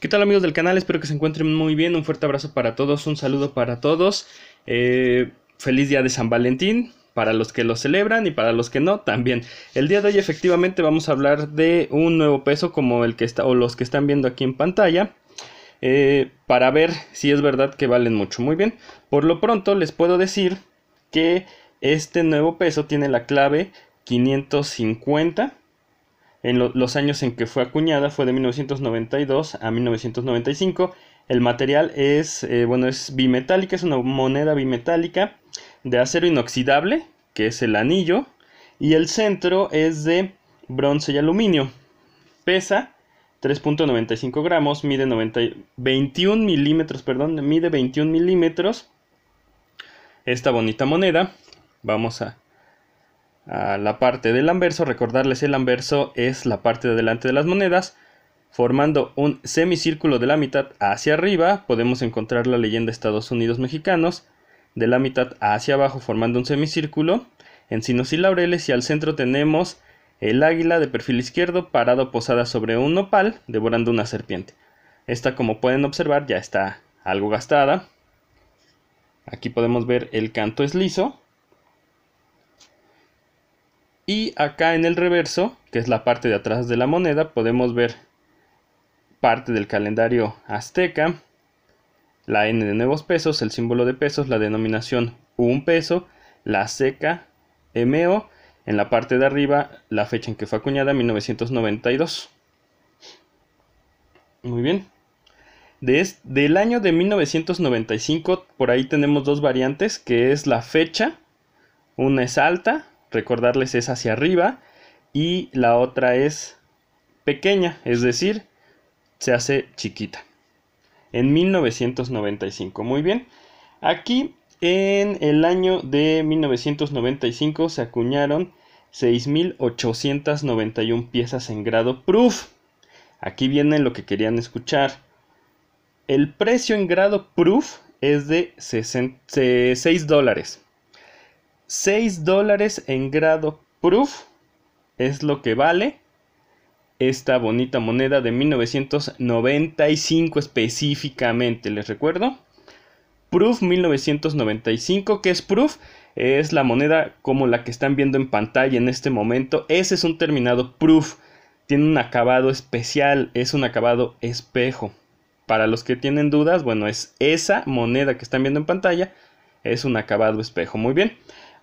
¿Qué tal amigos del canal? Espero que se encuentren muy bien. Un fuerte abrazo para todos, un saludo para todos. Eh, feliz día de San Valentín para los que lo celebran y para los que no también. El día de hoy efectivamente vamos a hablar de un nuevo peso como el que está o los que están viendo aquí en pantalla. Eh, para ver si es verdad que valen mucho. Muy bien, por lo pronto les puedo decir que este nuevo peso tiene la clave 550 en los años en que fue acuñada fue de 1992 a 1995. El material es, eh, bueno, es bimetálica, es una moneda bimetálica de acero inoxidable, que es el anillo, y el centro es de bronce y aluminio. Pesa 3.95 gramos, mide 90, 21 milímetros, perdón, mide 21 milímetros. Esta bonita moneda, vamos a la parte del anverso. Recordarles, el anverso es la parte de delante de las monedas. Formando un semicírculo de la mitad hacia arriba, podemos encontrar la leyenda Estados Unidos mexicanos. De la mitad hacia abajo, formando un semicírculo, sinos y laureles. Y al centro tenemos el águila de perfil izquierdo parado posada sobre un nopal, devorando una serpiente. Esta, como pueden observar, ya está algo gastada. Aquí podemos ver el canto es liso, y acá en el reverso, que es la parte de atrás de la moneda, podemos ver parte del calendario azteca, la N de nuevos pesos, el símbolo de pesos, la denominación un peso, la seca MEO, en la parte de arriba la fecha en que fue acuñada, 1992. Muy bien. del año de 1995, por ahí tenemos dos variantes, que es la fecha, una es alta recordarles es hacia arriba y la otra es pequeña, es decir, se hace chiquita. En 1995, muy bien. Aquí en el año de 1995 se acuñaron 6.891 piezas en grado proof. Aquí viene lo que querían escuchar. El precio en grado proof es de 6 dólares. 6 dólares en grado proof es lo que vale esta bonita moneda de 1995 específicamente, les recuerdo. Proof 1995, ¿qué es Proof? Es la moneda como la que están viendo en pantalla en este momento. Ese es un terminado Proof. Tiene un acabado especial, es un acabado espejo. Para los que tienen dudas, bueno, es esa moneda que están viendo en pantalla, es un acabado espejo. Muy bien.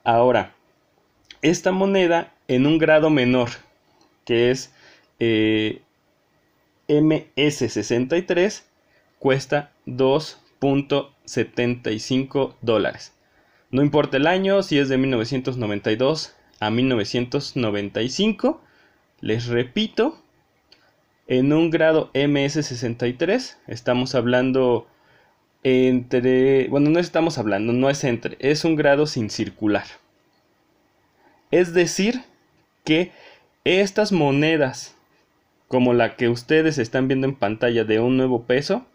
Ahora, esta moneda en un grado menor, que es eh, MS63, cuesta 2.75 dólares. No importa el año, si es de 1992 a 1995, les repito, en un grado MS63, estamos hablando entre, bueno, no estamos hablando, no es entre, es un grado sin circular. Es decir, que estas monedas, como la que ustedes están viendo en pantalla de un nuevo peso,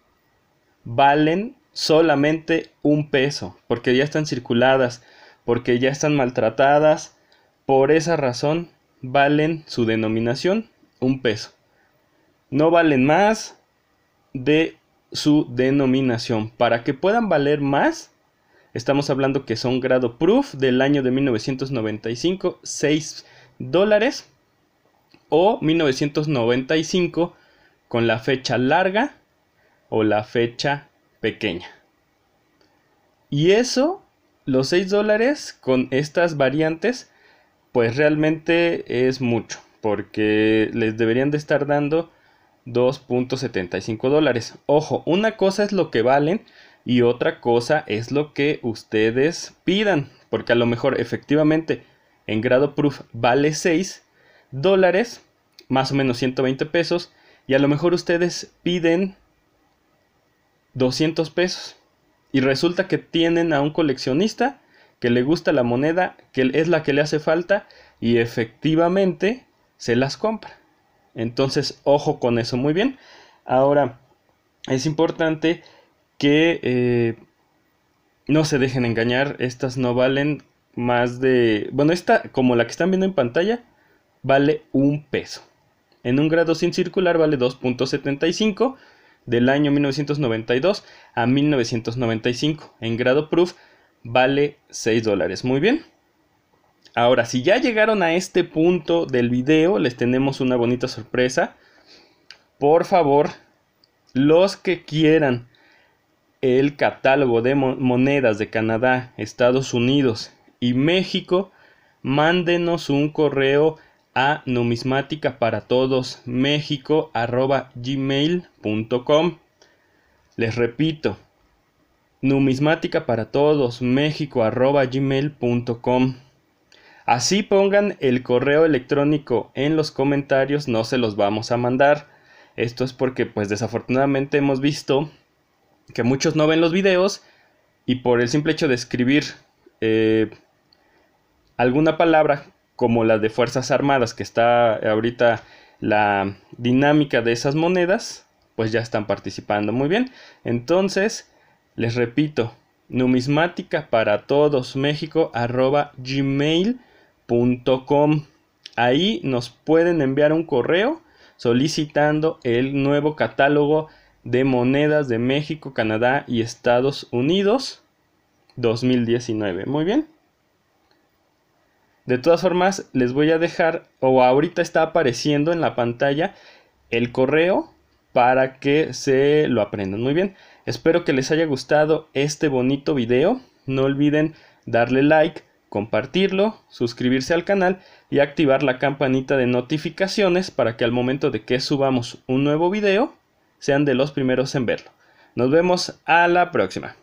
valen solamente un peso, porque ya están circuladas, porque ya están maltratadas, por esa razón valen su denominación un peso. No valen más de su denominación. Para que puedan valer más, estamos hablando que son grado proof del año de 1995, 6 dólares. O 1995 con la fecha larga o la fecha pequeña. Y eso, los 6 dólares con estas variantes, pues realmente es mucho, porque les deberían de estar dando 2.75 dólares. Ojo, una cosa es lo que valen y otra cosa es lo que ustedes pidan, porque a lo mejor efectivamente en grado proof vale 6 dólares, más o menos 120 pesos, y a lo mejor ustedes piden 200 pesos y resulta que tienen a un coleccionista que le gusta la moneda, que es la que le hace falta y efectivamente se las compra. Entonces, ojo con eso. Muy bien. Ahora, es importante que eh, no se dejen engañar. Estas no valen más de... Bueno, esta, como la que están viendo en pantalla, vale un peso. En un grado sin circular vale 2.75 del año 1992 a 1995. En grado proof vale 6 dólares. Muy bien. Ahora, si ya llegaron a este punto del video, les tenemos una bonita sorpresa. Por favor, los que quieran el catálogo de monedas de Canadá, Estados Unidos y México, mándenos un correo a numismática para todos México Les repito, numismática para todos Así pongan el correo electrónico en los comentarios, no se los vamos a mandar. Esto es porque pues desafortunadamente hemos visto que muchos no ven los videos y por el simple hecho de escribir eh, alguna palabra como la de Fuerzas Armadas que está ahorita la dinámica de esas monedas, pues ya están participando muy bien. Entonces, les repito, numismática para todos México arroba gmail com Ahí nos pueden enviar un correo solicitando el nuevo catálogo de monedas de México, Canadá y Estados Unidos 2019. Muy bien. De todas formas, les voy a dejar, o ahorita está apareciendo en la pantalla, el correo para que se lo aprendan. Muy bien, espero que les haya gustado este bonito video. No olviden darle like, compartirlo, suscribirse al canal y activar la campanita de notificaciones para que al momento de que subamos un nuevo video sean de los primeros en verlo. Nos vemos a la próxima.